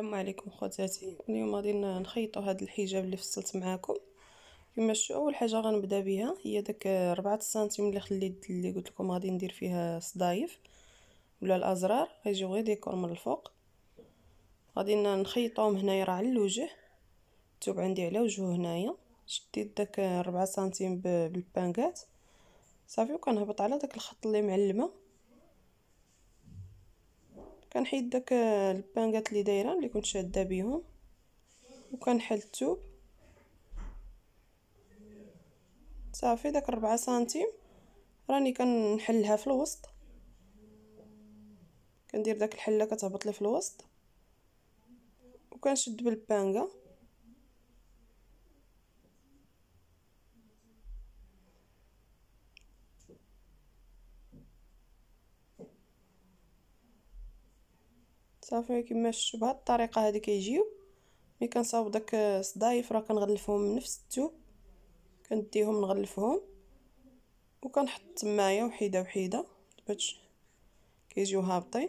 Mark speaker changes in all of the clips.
Speaker 1: السلام عليكم خواتاتي اليوم غادي نخيطوا هذا الحجاب اللي فصلت معاكم كما شفتوا اول حاجه غنبدا بها هي داك 4 سنتيم اللي خليت اللي قلت لكم غادي ندير فيها صدايف ولا الازرار غيجيو غير ديكور من الفوق غادي نخيطهم هنايا راه على الوجه تبع عندي على وجهه هنايا شديت داك 4 سنتيم بالبانكات صافي وكنهبط على داك الخط اللي معلمه كنحيد داك البانكات اللي دايره اللي كنت شاده بيهم وكنحل الثوب صافي داك 4 سنتيم راني كنحلها في الوسط كندير داك الحله كتهبط لي في الوسط وكنشد بالبانكه صافي كيما شفتوا بهاد الطريقه هادي كيجيو ملي كنصاوب داك الصدايف راه كنغلفهم من نفس الثوب كنديهم نغلفهم وكنحط تمايا وحيده وحيده باش كيجيو هابطين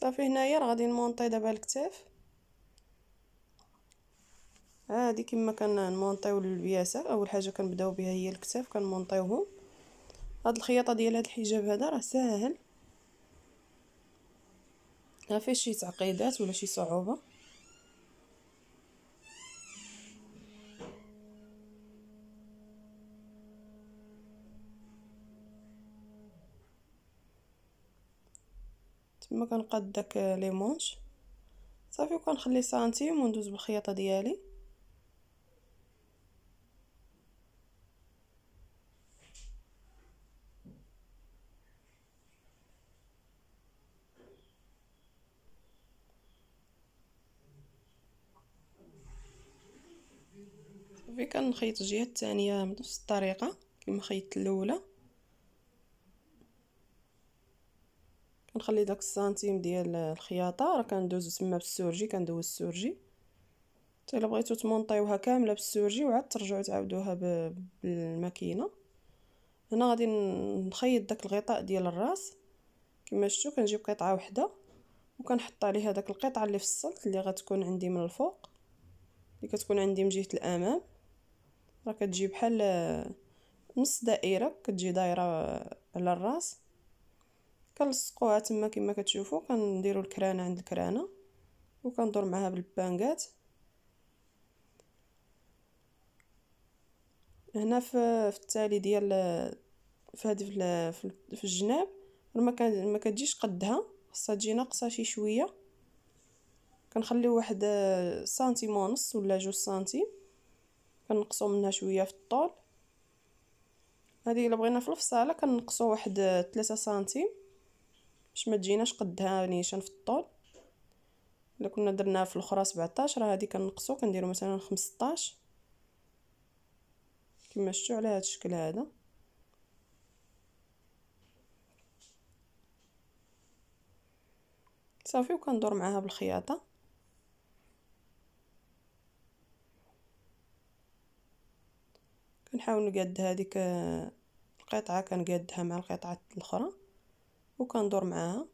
Speaker 1: صافي هنايا راه غادي نمونطي دابا الكتاف هادي آه كما كنمونطيو البياسه اول حاجه كنبداو بها هي الكتاف كنمونطيوهم هاد الخياطه ديال هاد الحجاب هذا راه ساهل ما فيهش شي تعقيدات ولا شي صعوبه تما كنقاد داك لي مونش صافي وكنخلي سنتيم وندوز بالخياطه ديالي صافي كنخيط الجهه الثانيه بنفس الطريقه كما خيطت الاولى كنخلي داك السنتيم ديال الخياطه راه كندوز تما بالسورجي كندوز السورجي حتى الا بغيتو تمونطيوها كامله بالسورجي وعاد ترجعوا تعاودوها بالماكينه هنا غادي نخيط داك الغطاء ديال الراس كما شفتوا كنجيب قطعه وحده وكنحط عليها داك القطعه اللي فصلت اللي غتكون عندي من الفوق اللي كتكون عندي من جهه الامام راه كتجي بحال نص دائره كتجي دايره على الراس كنلصقوها تما كما كتشوفوا كنديروا الكرانه عند الكرانه وكندور معها بالبانكات هنا في في التالي ديال في هاد في, في الجناب ما ما كتجيش قدها خاصها تجي ناقصه شي شويه كنخليو واحد سنتيم ونص ولا جوج سنتيم كنقصو منها شويه في الطول هذه الا بغينا في الفصاله كنقصو واحد 3 سنتيم باش ما تجيناش قدها نيشان في الطول الا كنا درناها في الاخرى 17 راه هذه كنقصو كنديرو مثلا 15 كما شفتوا على هذا الشكل هذا صافي وكندور معاها بالخياطه كنحاول نقاد هذيك القطعه كنقادها مع القطعه الاخرى وكندور معاها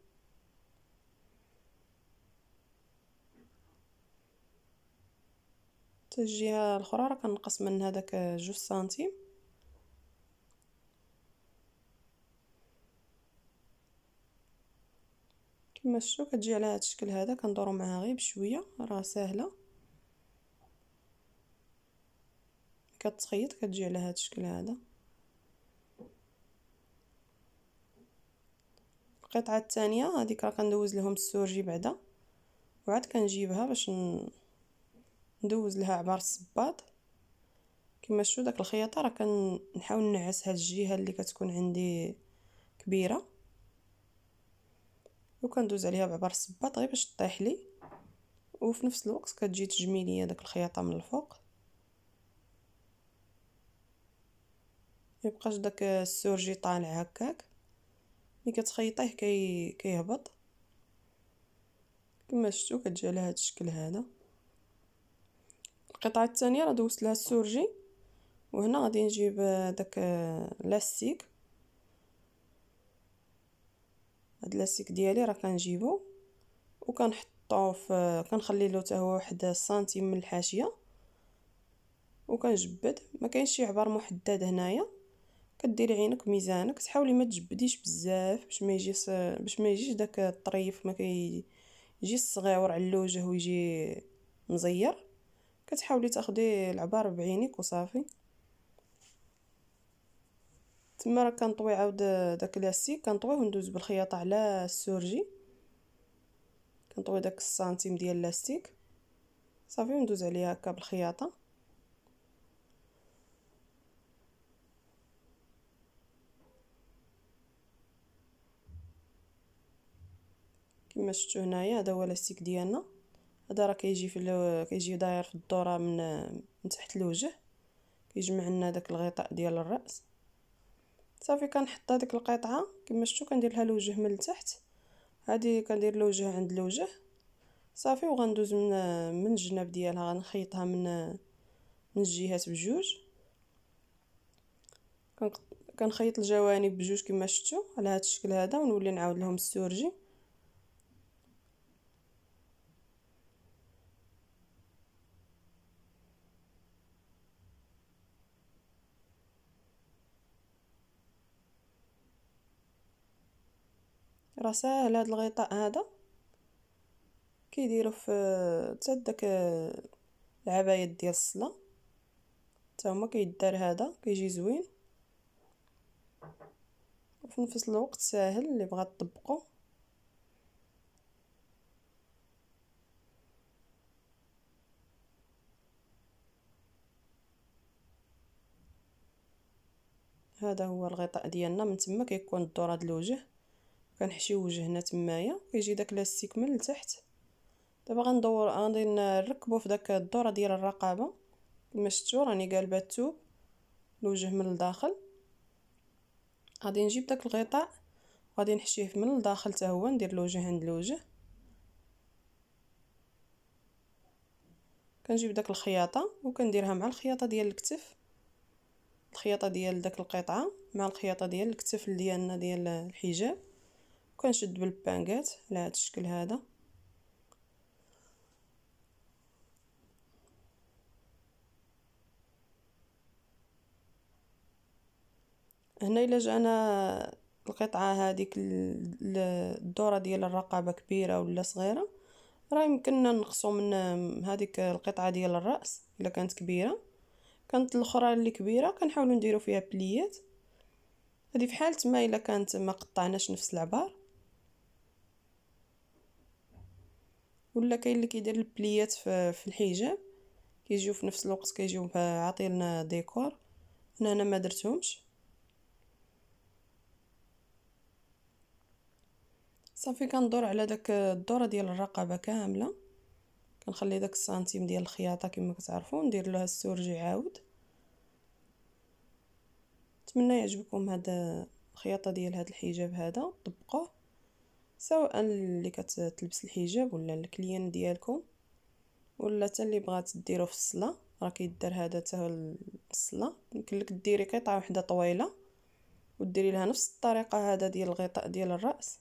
Speaker 1: حتى الجهه الاخرى راه كنقص من هذاك جوج سنتيم كما شفتوا كتجي على هذا الشكل هذا كندورو معها غير بشويه راه ساهله كتخيط كتجي على هذا الشكل هذا القطعه الثانيه هذيك راه كندوز لهم السورجي بعدا وعاد كنجيبها باش ندوز لها عبار الصباط كما شفتوا داك الخياطه راه كنحاول نعس هاد الجهه اللي كتكون عندي كبيره وكندوز عليها بعبار الصباط غير باش طيح لي وفي نفس الوقت كتجي تجمي داك الخياطه من الفوق ميبقاش داك السورجي طالع هكاك ملي كتخيطيه كي... كيهبط كما شفتو كتجي على هذا الشكل هذا القطعه الثانيه راه دوزت لها السورجي وهنا غادي نجيب داك لاستيك هاد لاستيك ديالي راه كنجيبو وكنحطوه في كنخلي له حتى هو واحد سنتيم من الحاشيه وكنجبد ما كاينش شي عبر محدد هنايا كديري عينك ميزانك تحاولي ما تجبديش بزاف باش ما يجيش باش ما يجيش داك الطريف ما كيجي الصغيور على الوجه ويجي مزير كتحاولي تاخدي العبار بعينك وصافي تما راه كنطوي عاود داك لاستيك كنطويه وندوز بالخياطه على السورجي كنطوي داك السنتيم ديال لاستيك صافي وندوز عليه هكا بالخياطه كما شفتوا هنايا هذا هو لاستيك ديالنا هذا راه كيجي في اللو... كيجي داير في الدوره من من تحت الوجه كيجمع لنا داك الغطاء ديال الراس صافي كنحط هذيك القطعه كما شفتوا كندير لها الوجه من التحت هذه كندير الوجه عند الوجه صافي وغندوز من من الجناب ديالها غنخيطها من من الجهات بجوج كنخيط الجوانب بجوج كما شفتوا على هذا الشكل هذا ونولي نعاود لهم السورجي راه ساهل هاد الغطاء هذا كيديرو في حتى داك العبايات ديال الصلاه حتى هما كيدار هذا كيجي زوين وفي نفس الوقت ساهل اللي بغا تطبقو هذا هو الغطاء ديالنا من تما كيكون الدور هذا الوجه كنحشيو وجهنا تمايا كيجي داك لاستيك من لتحت دابا غندور غادي نركبو في داك الدوره ديال الرقبه كما شتو راني قالبه الثوب الوجه من الداخل غادي نجيب داك الغطاء غادي نحشيه من الداخل حتى هو ندير الوجه عند الوجه كنجيب داك الخياطه وكنديرها مع الخياطه ديال الكتف الخياطه ديال داك القطعه مع الخياطه ديال الكتف ديالنا ديال الحجاب كنشد بالبانكات على هذا الشكل هذا هنا الا جانا القطعه هذيك الدوره ديال الرقبه كبيره ولا صغيره راه يمكننا نقصو من هذيك القطعه ديال الراس الا كانت كبيره كانت الاخرى اللي كبيره كنحاولوا نديرو فيها بليات هذه في حاله ما الا كانت ما قطعناش نفس العبار ولا كاين اللي كيدير البليات في, في الحجاب كيجيو في نفس الوقت كيجيو عاطينا ديكور هنا انا ما درتهمش صافي كندور على داك الدوره ديال الرقبه كامله كنخلي داك السنتيم ديال الخياطه كما كتعرفوا ندير لها السورجي عاود نتمنى يعجبكم هذا الخياطه ديال هذا الحجاب هذا طبقوه سواء اللي كتلبس الحجاب ولا الكليان ديالكم ولا حتى اللي بغات ديرو في الصلاه راه كيدار هذا حتى الصلاه يمكن لك ديري قطعه وحده طويله وديري لها نفس الطريقه هذا ديال الغطاء ديال الراس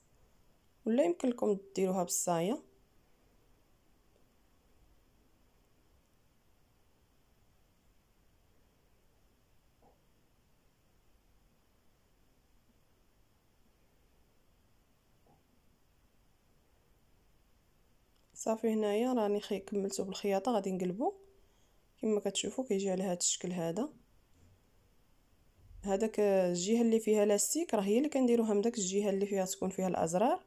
Speaker 1: ولا يمكن لكم ديروها بالصايه صافي هنايا راني خي كملته بالخياطه غادي نقلبو كما كتشوفوا كيجي على هذا الشكل هذا هذاك الجهه اللي فيها لاستيك راه هي اللي كنديروها من داك الجهه اللي فيها تكون فيها الازرار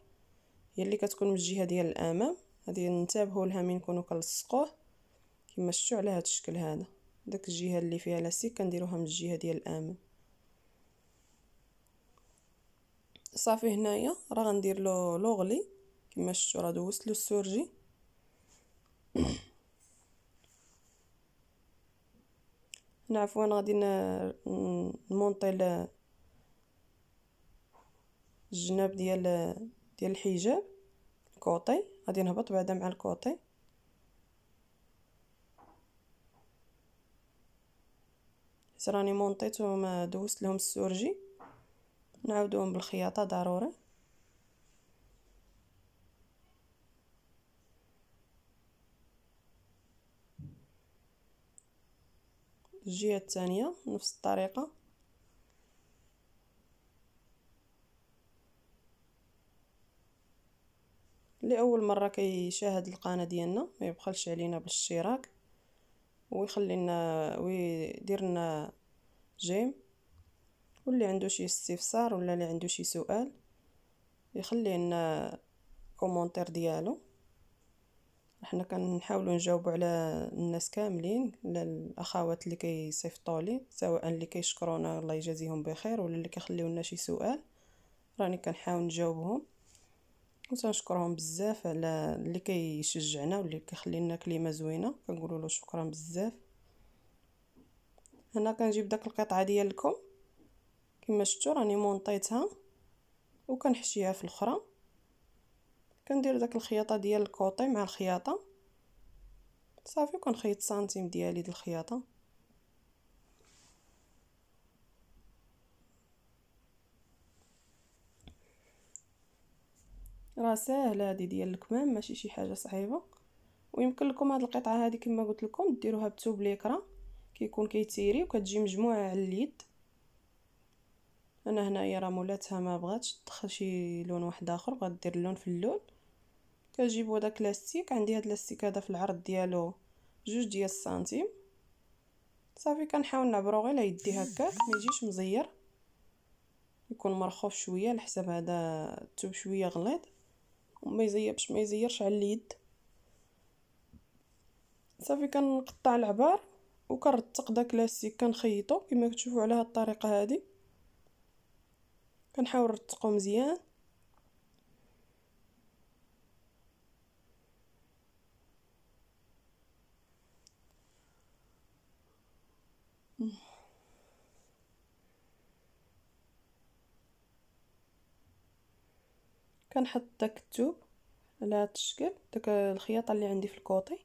Speaker 1: هي اللي كتكون من الجهه ديال الامام غادي ننتبهوا لها من نكونوا كنلصقوه كما شفتوا على هذا الشكل هذا داك الجهه اللي فيها لاستيك كنديروها من الجهه ديال الامام صافي هنايا راه غندير له لوغلي كما شفتوا راه دوزت له السورجي انا عفوا غادي نمونطي الجناب ديال ديال الحجاب الكوطي غادي نهبط بعدا مع الكوطي حيت راني مونطيت وما دوزت لهم السورجي نعاودوهم بالخياطه ضروري الجهه الثانيه نفس الطريقه لاول مره كيشاهد القناه ديالنا ما يبخلش علينا بالاشتراك ويخلينا ويديرنا جيم واللي عنده شي استفسار ولا اللي عنده شي سؤال يخلي لنا كومونتير ديالو حنا كنحاولو نجاوبو على الناس كاملين الاخوات اللي كيصيفطوا لي سواء اللي كيشكرونا الله يجازيهم بخير ولا اللي كيخليو لنا شي سؤال راني كنحاول نجاوبهم وتنشكرهم بزاف على اللي كيشجعنا واللي كيخلي لنا كلمه زوينه كنقولوا له شكرا بزاف هنا كنجيب داك القطعه ديالكم كما شفتوا راني مونطيتها وكنحشيها في الاخرى كندير داك الخياطه ديال الكوطي مع الخياطه صافي كنخيط سنتيم ديالي ديال الخياطه راه ساهله هذه ديال الكمام ماشي شي حاجه صعيبه ويمكن لكم هاد القطعه هذه كما قلت لكم ديروها بثوب ليكرا كيكون كيتيري وكتجي مجموعه على اليد انا هنايا راه مولاتها ما بغاتش تدخل شي لون واحد اخر بغات دير اللون في اللون كنجيبو هذاك لاستيك عندي هاد لاستيك هذا في العرض ديالو جوج ديال السنتيم صافي كنحاول نعبرو غير على يدي هكاك ما يجيش مزير يكون مرخوف شويه على حساب هذا الثوب شويه غليظ وما يزيبش ما يزيرش على اليد صافي كنقطع العبار وكنرتق داك لاستيك كنخيطو كما كتشوفوا على هاد الطريقه هادي كنحاول نرتقو مزيان كنحط داك الثوب على هاد الشكل داك الخياطه اللي عندي في الكوطي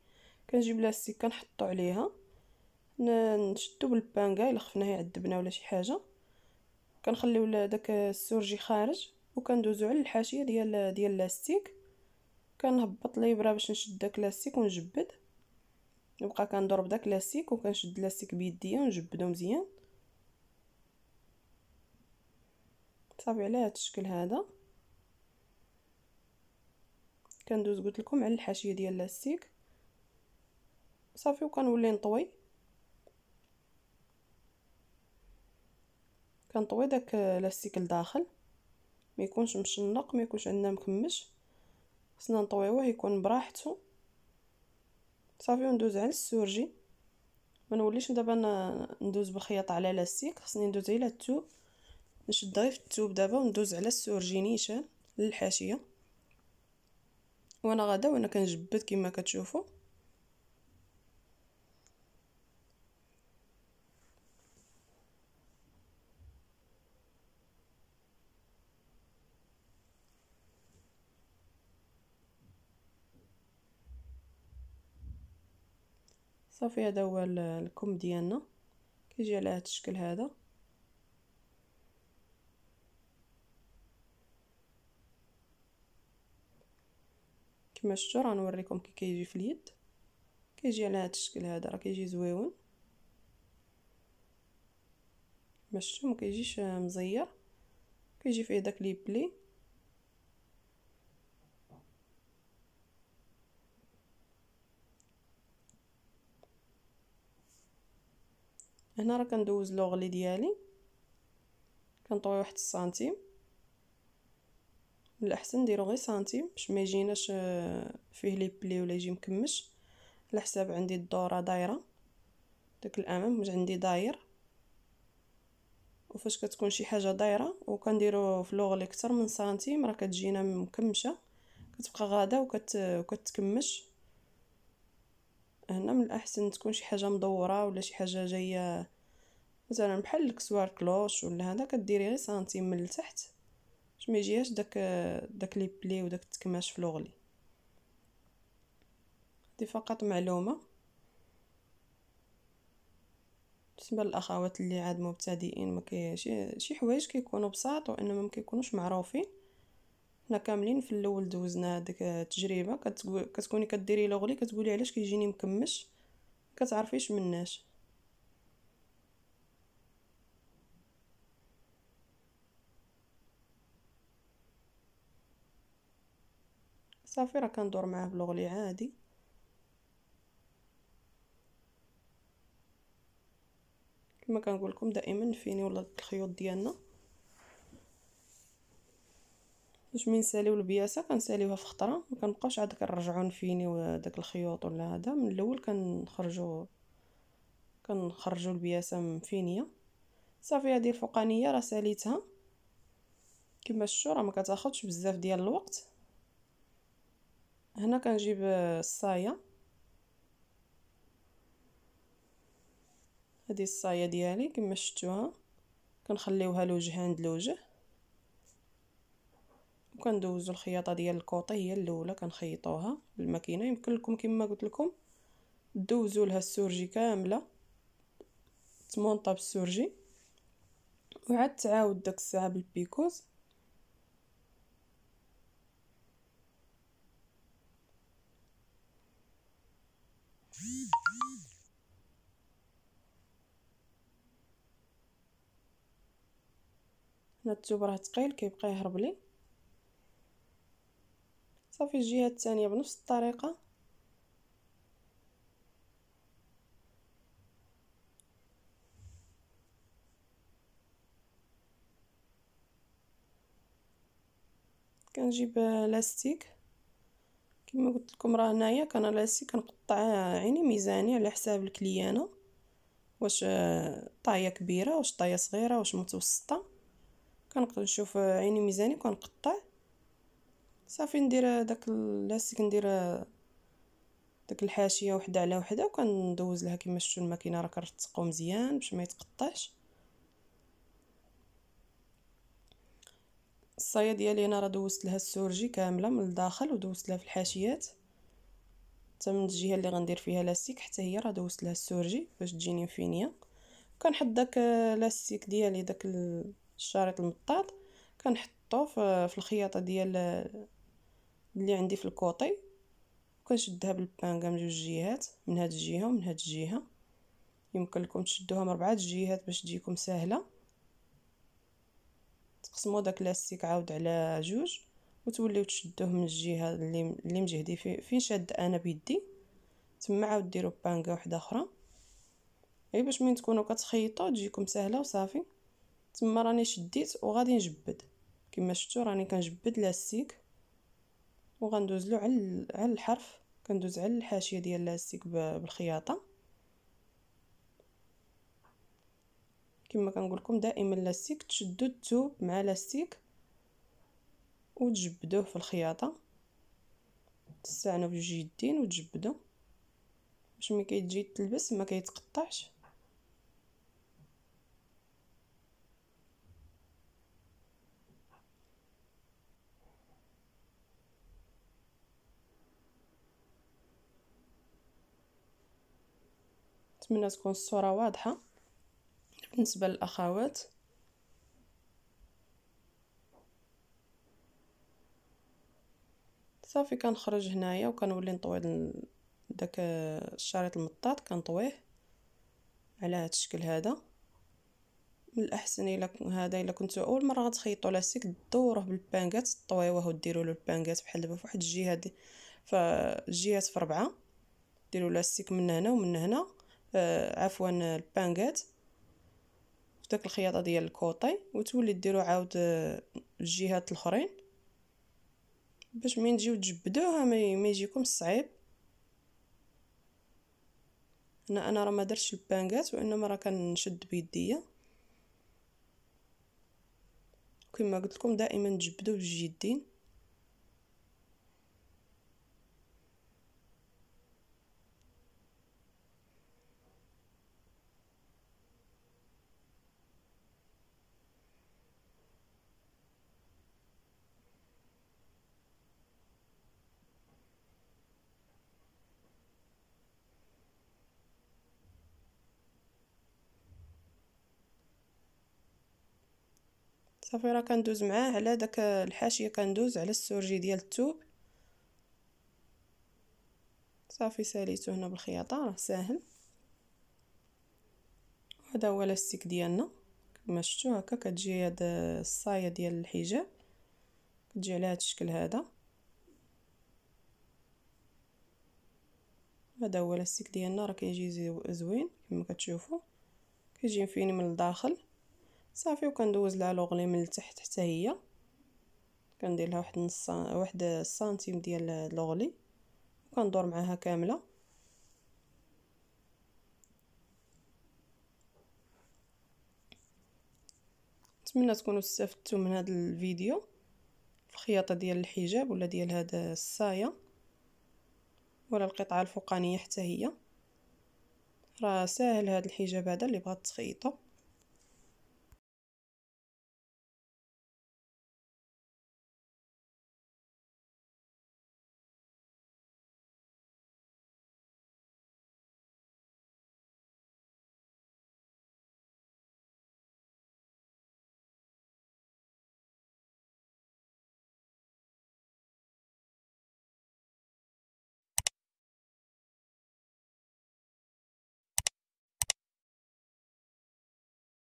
Speaker 1: كنجيب لاستيك كنحطو عليها نشدو بالبانكا الا خفناه يعذبنا ولا شي حاجه كنخليو داك السورجي خارج وكندوزو على الحاشيه ديال ديال لاستيك كنهبط ليبره باش نشد داك لاستيك ونجبد نبقى كنضرب داك لاستيك وكنشد لاستيك بيديا ونجبدو مزيان صافي على هاد الشكل هذا كندوز قلت لكم على الحاشيه ديال لاستيك صافي وكنولي نطوي كنطوي داك لاستيك لداخل ما يكونش مشنق ما يكونش عندنا مكمش خصنا نطويوه يكون براحته صافي وندوز على السورجي ما نوليش دابا ندوز بخياط على لاستيك خصني ندوز على التوب نشد غير في التوب دابا وندوز على السورجي نيشان للحاشيه وانا غدا وانا كنجبد كما كتشوفوا صافي هذا هو الكم ديالنا كيجي على هذا الشكل هذا كما شفتوا راه نوريكم كي كيجي في اليد كيجي على هذا الشكل هذا راه كيجي زويون كما شفتوا ما كيجيش مزير كيجي فيه داك لي بلي هنا راه كندوز لوغلي ديالي كنطوي واحد السنتيم من الاحسن نديرو غير سنتيم باش ما يجيناش آه، فيه لي بلي ولا يجي مكمش على حساب عندي الدوره دايره داك الامام عندي داير وفاش كتكون شي حاجه دايره وكنديرو في لي اكثر من سنتيم راه كتجينا مكمشه كتبقى غاده وكت... وكتكمش هنا من الاحسن تكون شي حاجه مدوره ولا شي حاجه جايه مثلا بحال الكسوار كلوش ولا هذا كديري غير سنتيم من التحت باش ما يجيهاش داك داك لي بلي وداك التكماش في لوغلي دي فقط معلومه بالنسبه للاخوات اللي عاد مبتدئين ما كي شي, شي حوايج كيكونوا بساط وانما ما كيكونوش معروفين حنا كاملين في الاول دوزنا هذيك التجربه كتكوني كديري لوغلي كتقولي علاش كيجيني مكمش كتعرفيش مناش صافي راه كندور معاه بالغلي عادي كما كنقول لكم دائما نفينيو الخيوط ديالنا باش من نساليو البياسه كنساليوها في خطره ما كنبقاوش عاد كنرجعو نفينيو داك الخيوط ولا هذا من الاول كنخرجو كنخرجو البياسه مفينيه صافي هذه الفوقانيه راه ساليتها كما الشو راه ما كتاخذش بزاف ديال الوقت هنا كنجيب الصايه هذه الصايه ديالي كما شفتوها كنخليوها لوجه عند لوجه وكندوزو الخياطه ديال الكوطي هي الاولى كنخيطوها بالماكينه يمكن لكم كما قلت لكم دوزو لها السورجي كامله تمونطا بالسورجي وعاد تعاود داك الساعه بالبيكوز هنا الثوب راه ثقيل كيبقى يهرب لي صافي الجهه الثانيه بنفس الطريقه كنجيب لاستيك كما قلت لكم راه هنايا كان لاسي كنقطع عيني ميزاني على حساب الكليانه واش طايه كبيره واش طايه صغيره واش متوسطه كنقدر نشوف عيني ميزاني وكنقطع صافي ندير داك اللاستيك ندير داك الحاشيه وحده على وحده وكندوز لها كما شفتوا الماكينه راه كرتقو مزيان باش ما يتقطعش الصايه ديالي انا راه دوزت لها السورجي كامله من الداخل ودوزت لها في الحاشيات حتى من الجهه اللي غندير فيها لاستيك حتى هي راه دوزت لها السورجي باش تجيني مفينيه كنحط داك لاستيك ديالي داك الشريط المطاط كنحطو في الخياطه ديال اللي عندي في الكوطي كنشدها بالبانكا من جوج جهات من هاد الجهه ومن هاد الجهه يمكن لكم تشدوها من ربعه جهات باش تجيكم ساهله تقسموا داك لاستيك عاود على جوج وتوليو تشدوه من الجهه اللي اللي مجهدي فين شاد انا بيدي تما عاود ديروا بانكه واحده اخرى غير باش من تكونوا كتخيطوا تجيكم سهله وصافي تما راني شديت وغادي نجبد كما شفتوا راني كنجبد لاستيك وغندوزلو على على الحرف كندوز على الحاشيه ديال لاستيك بالخياطه كما كنقول لكم دائما لاستيك تشدوا الثوب مع لاستيك وتجبدوه في الخياطه تستعنوا بجوج يدين وتجبدوا باش ملي كيجي تلبس ما كيتقطعش نتمنى تكون الصوره واضحه بالنسبة للأخوات صافي كنخرج هنايا وكنولي نطوي داك الشريط المطاط كنطويه على هاد الشكل هذا من الاحسن الا هذا الا كنتو اول مره غتخيطو لاستيك دوروه بالبانكات طويوه وديروا له البانكات بحال دابا فواحد الجهه دي فالجهات في ربعه ديروا لاستيك من هنا ومن هنا آه عفوا البانكات داك الخياطه ديال الكوطي وتولي ديرو عاود آه، الجهات الاخرين باش ملي تجيو تجبدوها ما يجيكم صعيب هنا انا راه ما درتش البانكات وانما راه كنشد بيديا كما قلت لكم دائما تجبدوا بالجدين صافي راه كندوز معاه على داك الحاشيه كندوز على السورجي ديال الثوب صافي ساليته هنا بالخياطه راه ساهل هذا هو لاستيك ديالنا كما شفتوا هكا كتجي هاد الصايه ديال الحجاب كتجي على هاد الشكل هذا هذا هو لاستيك ديالنا راه كيجي زوين كما كتشوفوا كيجي فيني من الداخل صافي وكندوز لها لوغلي من التحت حتى هي كندير لها واحد نص واحد سنتيم ديال لوغلي وكندور معاها كامله نتمنى تكونوا استفدتوا من هذا الفيديو في الخياطه ديال الحجاب ولا ديال هذا الصايه ولا القطعه الفوقانيه حتى هي راه ساهل هذا الحجاب هذا اللي بغات تخيطو